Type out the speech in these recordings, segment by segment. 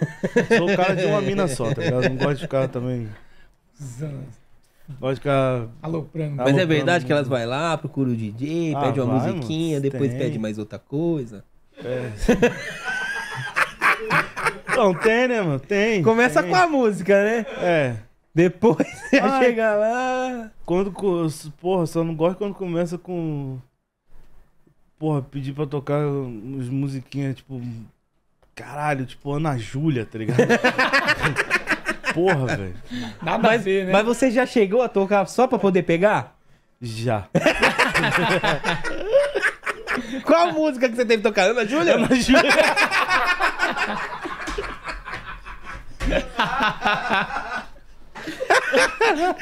Sou o cara de uma mina só, tá ligado? Não gosto de ficar também. Gosto de ficar. Aloprando. Mas é verdade que elas vão lá, procuram o DJ, Ah, pede uma vai, mano, musiquinha, depois tem. pede mais outra coisa. É. Não, tem, né, mano? Tem. Começa tem. com a música, né? É. Depois você chega lá. Quando. Porra, só não gosto quando começa com. Porra, pedir pra tocar umas musiquinhas, tipo, caralho, tipo Ana Júlia, tá ligado? Porra, velho. Nada mas, a ver, né? Mas você já chegou a tocar só pra poder pegar? Já. Qual música que você teve tocar? Ana Júlia? Ana Júlia.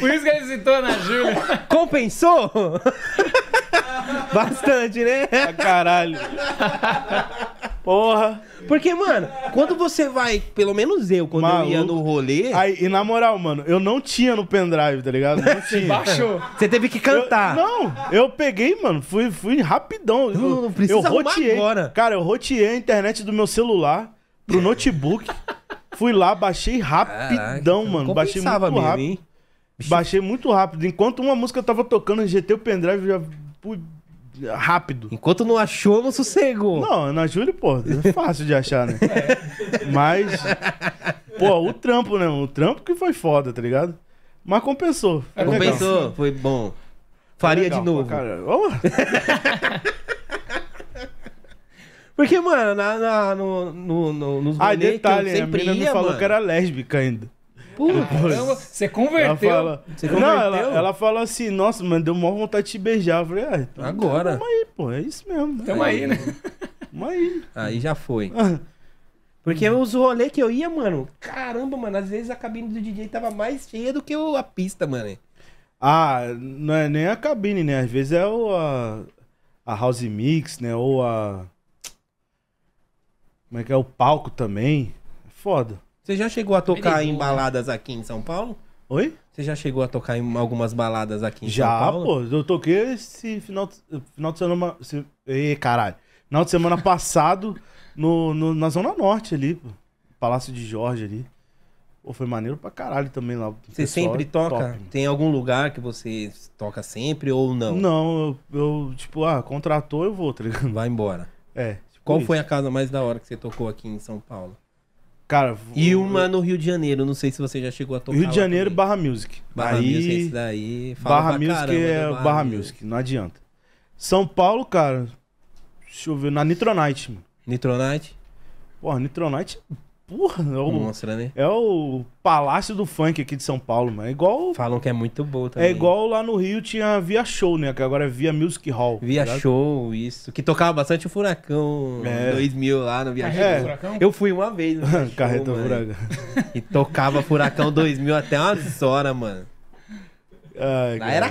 Por isso que ele citou Ana Júlia. Compensou? Bastante, né? Ah, caralho. Porra. Porque, mano, quando você vai, pelo menos eu, quando Maluco. eu ia no rolê. Aí, e na moral, mano, eu não tinha no pendrive, tá ligado? Não tinha. Baixou. Você teve que cantar. Eu, não, eu peguei, mano, fui, fui rapidão. Não, não precisa eu roteei, agora. Cara, eu roteei a internet do meu celular pro notebook. fui lá, baixei rapidão, Caraca, mano. Baixei muito mesmo, rápido. Hein? Baixei muito rápido. Enquanto uma música eu tava tocando, GT o pendrive já rápido. Enquanto não achou, não sossego. Não, na Júlio, pô, é fácil de achar, né? Mas, pô, o trampo, né? O trampo que foi foda, tá ligado? Mas compensou. Foi compensou, legal. foi bom. Faria legal, de novo. Cara. Oh. Porque, mano, na, na, no, no, no, nos Ai, detalhe, que eu sempre a menina ia, me falou mano. que era lésbica ainda. Puta, você converteu. Ela fala, você converteu? Não, ela, ela fala assim, nossa, mano, deu maior vontade de te beijar. Eu falei, ah, então, agora. Tamo aí, pô, é isso mesmo. Tamo aí, aí né? Tamo aí. Aí já foi. Ah. Porque os rolês que eu ia, mano, caramba, mano, às vezes a cabine do DJ tava mais cheia do que a pista, mano. Ah, não é nem a cabine, né? Às vezes é o, a, a House Mix, né? Ou a. Como é que é? O palco também. É foda. Você já chegou a tocar em né? baladas né? aqui em São Paulo? Oi? Você já chegou a tocar em algumas baladas aqui em já, São Paulo? Já, pô. Eu toquei esse final, final de semana... ei, caralho. Final de semana passado no, no, na Zona Norte ali, pô. Palácio de Jorge ali. Pô, foi maneiro pra caralho também lá. Você sempre toca? Top. Tem algum lugar que você toca sempre ou não? Não, eu, eu tipo, ah, contratou, eu vou, tá ligado? Vai embora. É. Tipo Qual isso. foi a casa mais da hora que você tocou aqui em São Paulo? Cara, e uma no Rio de Janeiro, não sei se você já chegou a tocar. Rio de Janeiro também. barra music. Barra aí, music, esse daí. barra music caramba, é barra, barra music. music, não adianta. São Paulo, cara, deixa eu ver, na Nitronite, mano. Nitronite? Porra, Nitronite é Porra, é o, Monstra, né? é o Palácio do Funk aqui de São Paulo, mano. É igual. Falam que é muito bom é também. É igual lá no Rio tinha Via Show, né? Que agora é Via Music Hall. Via tá Show, isso. Que tocava bastante o Furacão é. 2000 lá no Via Carreta Show. Furacão? Eu fui uma vez no Via Carreta Furacão. E tocava Furacão 2000 até umas horas, mano. Ai, lá cara. era